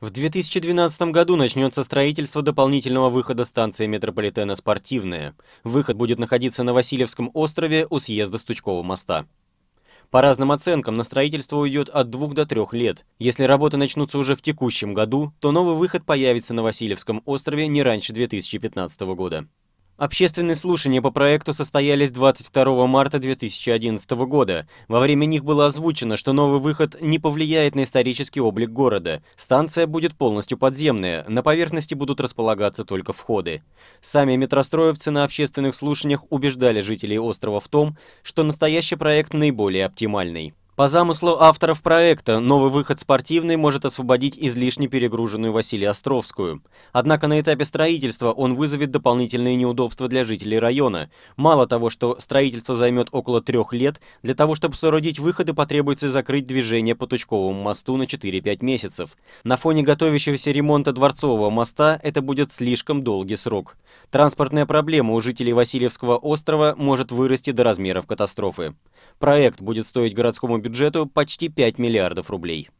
В 2012 году начнется строительство дополнительного выхода станции метрополитена «Спортивная». Выход будет находиться на Васильевском острове у съезда Стучкового моста. По разным оценкам, на строительство уйдет от двух до трех лет. Если работы начнутся уже в текущем году, то новый выход появится на Васильевском острове не раньше 2015 года. Общественные слушания по проекту состоялись 22 марта 2011 года. Во время них было озвучено, что новый выход не повлияет на исторический облик города. Станция будет полностью подземная, на поверхности будут располагаться только входы. Сами метростроевцы на общественных слушаниях убеждали жителей острова в том, что настоящий проект наиболее оптимальный. По замыслу авторов проекта, новый выход спортивный может освободить излишне перегруженную Василия Островскую. Однако на этапе строительства он вызовет дополнительные неудобства для жителей района. Мало того, что строительство займет около трех лет, для того, чтобы соорудить выходы, потребуется закрыть движение по Тучковому мосту на 4-5 месяцев. На фоне готовящегося ремонта Дворцового моста это будет слишком долгий срок. Транспортная проблема у жителей Васильевского острова может вырасти до размеров катастрофы. Проект будет стоить городскому бюджету почти 5 миллиардов рублей.